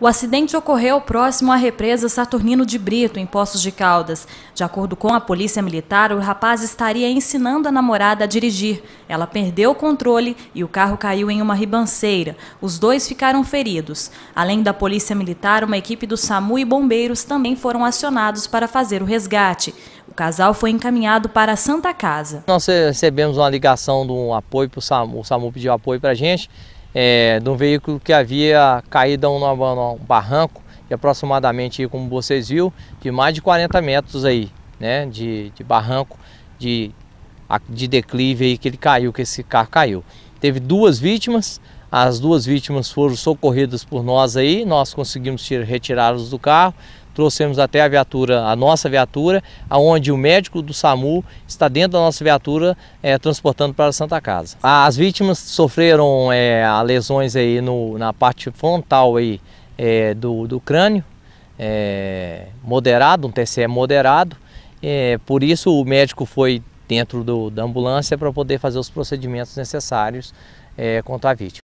O acidente ocorreu próximo à represa Saturnino de Brito, em Poços de Caldas. De acordo com a polícia militar, o rapaz estaria ensinando a namorada a dirigir. Ela perdeu o controle e o carro caiu em uma ribanceira. Os dois ficaram feridos. Além da polícia militar, uma equipe do SAMU e bombeiros também foram acionados para fazer o resgate. O casal foi encaminhado para a Santa Casa. Nós recebemos uma ligação de um apoio para o SAMU. O SAMU pediu apoio para a gente é, de um veículo que havia caído a um, barranco de aproximadamente, como vocês viram, de mais de 40 metros aí, né, de, de barranco de, de declive aí que ele caiu, que esse carro caiu. Teve duas vítimas, as duas vítimas foram socorridas por nós aí, nós conseguimos retirá-los do carro, trouxemos até a viatura, a nossa viatura, aonde o médico do SAMU está dentro da nossa viatura é, transportando para a Santa Casa. As vítimas sofreram é, lesões aí no, na parte frontal aí, é, do, do crânio, moderado, um TCE moderado, por isso o médico foi dentro do, da ambulância para poder fazer os procedimentos necessários contra a vítima.